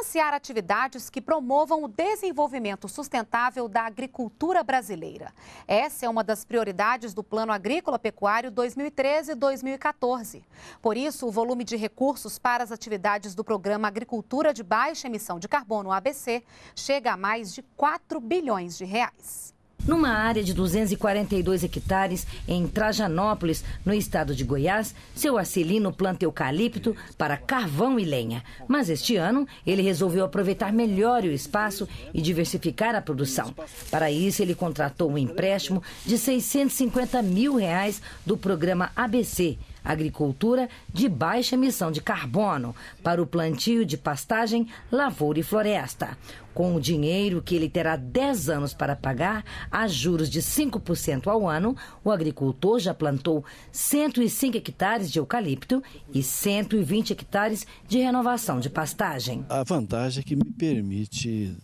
financiar atividades que promovam o desenvolvimento sustentável da agricultura brasileira. Essa é uma das prioridades do Plano Agrícola Pecuário 2013-2014. Por isso, o volume de recursos para as atividades do programa Agricultura de Baixa Emissão de Carbono, ABC, chega a mais de 4 bilhões de reais. Numa área de 242 hectares em Trajanópolis, no estado de Goiás, seu Arcelino planta eucalipto para carvão e lenha. Mas este ano, ele resolveu aproveitar melhor o espaço e diversificar a produção. Para isso, ele contratou um empréstimo de 650 mil reais do programa ABC, agricultura de baixa emissão de carbono para o plantio de pastagem, lavoura e floresta. Com o dinheiro que ele terá 10 anos para pagar, a juros de 5% ao ano, o agricultor já plantou 105 hectares de eucalipto e 120 hectares de renovação de pastagem. A vantagem é que me permite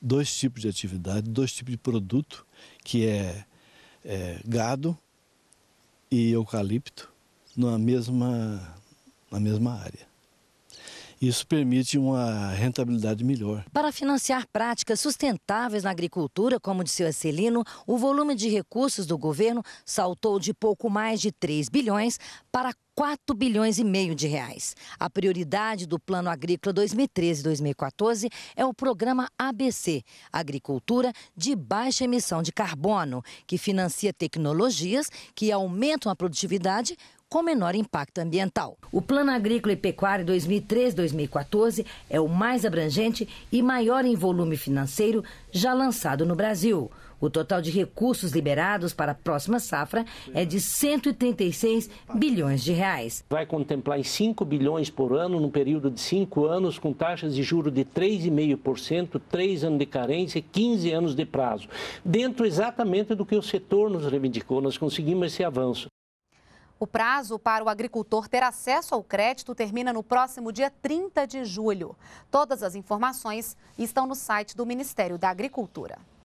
dois tipos de atividade, dois tipos de produto, que é, é gado e eucalipto na mesma, na mesma área. Isso permite uma rentabilidade melhor. Para financiar práticas sustentáveis na agricultura, como de seu Acelino, o volume de recursos do governo saltou de pouco mais de 3 bilhões para 4 bilhões e meio de reais. A prioridade do Plano Agrícola 2013-2014 é o programa ABC, Agricultura de Baixa Emissão de Carbono, que financia tecnologias que aumentam a produtividade com menor impacto ambiental. O Plano Agrícola e Pecuário 2003-2014 é o mais abrangente e maior em volume financeiro já lançado no Brasil. O total de recursos liberados para a próxima safra é de 136 bilhões de reais. Vai contemplar em 5 bilhões por ano, num período de 5 anos, com taxas de juros de 3,5%, 3 anos de carência, 15 anos de prazo. Dentro exatamente do que o setor nos reivindicou, nós conseguimos esse avanço. O prazo para o agricultor ter acesso ao crédito termina no próximo dia 30 de julho. Todas as informações estão no site do Ministério da Agricultura.